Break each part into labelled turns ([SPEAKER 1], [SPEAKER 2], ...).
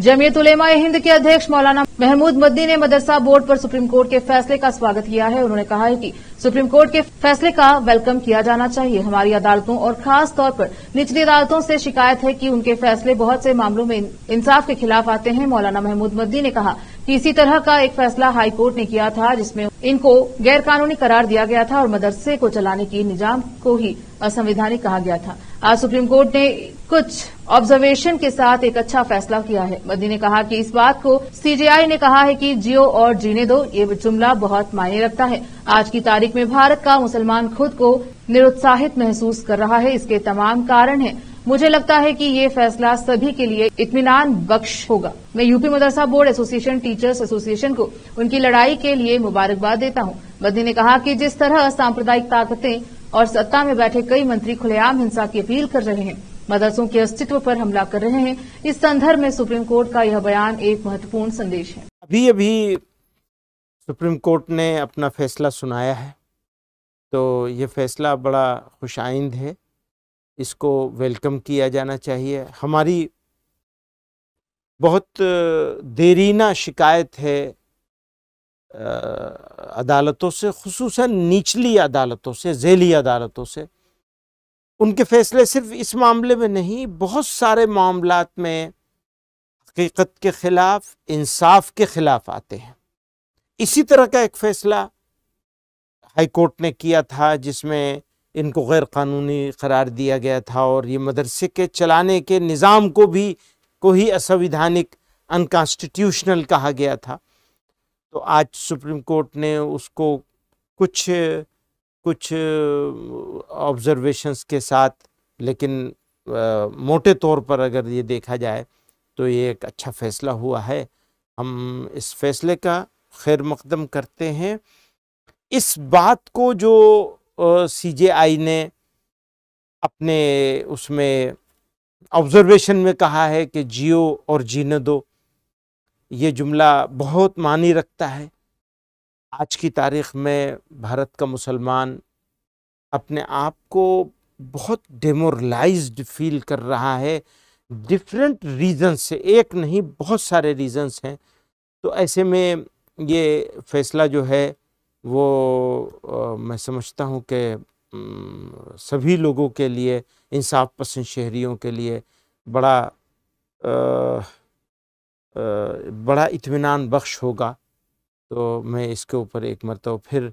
[SPEAKER 1] जमीयत उलेमा हिंद के अध्यक्ष मौलाना महमूद मद्दी ने मदरसा बोर्ड पर सुप्रीम कोर्ट के फैसले का स्वागत किया है उन्होंने कहा है कि सुप्रीम कोर्ट के फैसले का वेलकम किया जाना चाहिए हमारी अदालतों और खास तौर पर निचली अदालतों से शिकायत है कि उनके फैसले बहुत से मामलों में इंसाफ के खिलाफ आते हैं मौलाना महमूद मद्दी ने कहा कि इसी तरह का एक फैसला हाईकोर्ट ने किया था जिसमें इनको गैरकानूनी करार दिया गया था और मदरसे को चलाने की निजाम को ही असंवैधानिक कहा गया था आज सुप्रीम कोर्ट ने कुछ ऑब्जर्वेशन के साथ एक अच्छा फैसला किया है मोदी ने कहा कि इस बात को सीजेआई ने कहा है कि जियो और जीने दो ये जुमला बहुत मायने रखता है आज की तारीख में भारत का मुसलमान खुद को निरुत्साहित महसूस कर रहा है इसके तमाम कारण है मुझे लगता है कि ये फैसला सभी के लिए इतमान बख्श होगा मैं UP madrasa board association teachers association को उनकी लड़ाई के लिए मुबारकबाद देता हूं मोदी ने कहा कि जिस तरह सांप्रदायिक ताकतें और सत्ता में बैठे कई मंत्री खुलेआम हिंसा की अपील कर रहे हैं मदरसों के अस्तित्व पर हमला कर रहे हैं इस संदर्भ में सुप्रीम कोर्ट का यह बयान एक महत्वपूर्ण संदेश है
[SPEAKER 2] अभी अभी सुप्रीम कोर्ट ने अपना फैसला सुनाया है तो ये फैसला बड़ा खुशाइंद है इसको वेलकम किया जाना चाहिए हमारी बहुत देरीना शिकायत है अदालतों से खसूस निचली अदालतों से जैली अदालतों से उनके फैसले सिर्फ इस मामले में नहीं बहुत सारे मामला में हकीकत के ख़िलाफ़ इंसाफ के ख़िलाफ़ आते हैं इसी तरह का एक फ़ैसला हाई कोर्ट ने किया था जिसमें इनको गैर कानूनी करार दिया गया था और ये मदरसे के चलाने के निज़ाम को भी को ही असंविधानिक अनकॉन्स्टिट्यूशनल कहा गया था तो आज सुप्रीम कोर्ट ने उसको कुछ कुछ ऑब्जर्वेशंस के साथ लेकिन आ, मोटे तौर पर अगर ये देखा जाए तो ये एक अच्छा फ़ैसला हुआ है हम इस फैसले का खैर मकदम करते हैं इस बात को जो सी जे आई ने अपने उसमें ऑब्जर्वेशन में कहा है कि जियो और जीने दो ये जुमला बहुत मानी रखता है आज की तारीख में भारत का मुसलमान अपने आप को बहुत डेमोरलाइज्ड फील कर रहा है डिफरेंट रीजन से एक नहीं बहुत सारे रीजन्स हैं तो ऐसे में ये फैसला जो है वो आ, मैं समझता हूँ कि सभी लोगों के लिए इंसाफ पसंद शहरीों के लिए बड़ा आ, आ, बड़ा इतमान बख्श होगा तो मैं इसके ऊपर एक मरतब फिर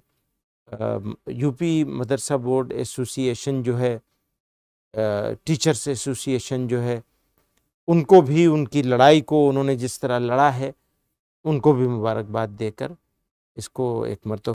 [SPEAKER 2] यूपी मदरसा बोर्ड एसोसिएशन जो है टीचर्स एसोसिएशन जो है उनको भी उनकी लड़ाई को उन्होंने जिस तरह लड़ा है उनको भी मुबारकबाद देकर इसको एक मरतब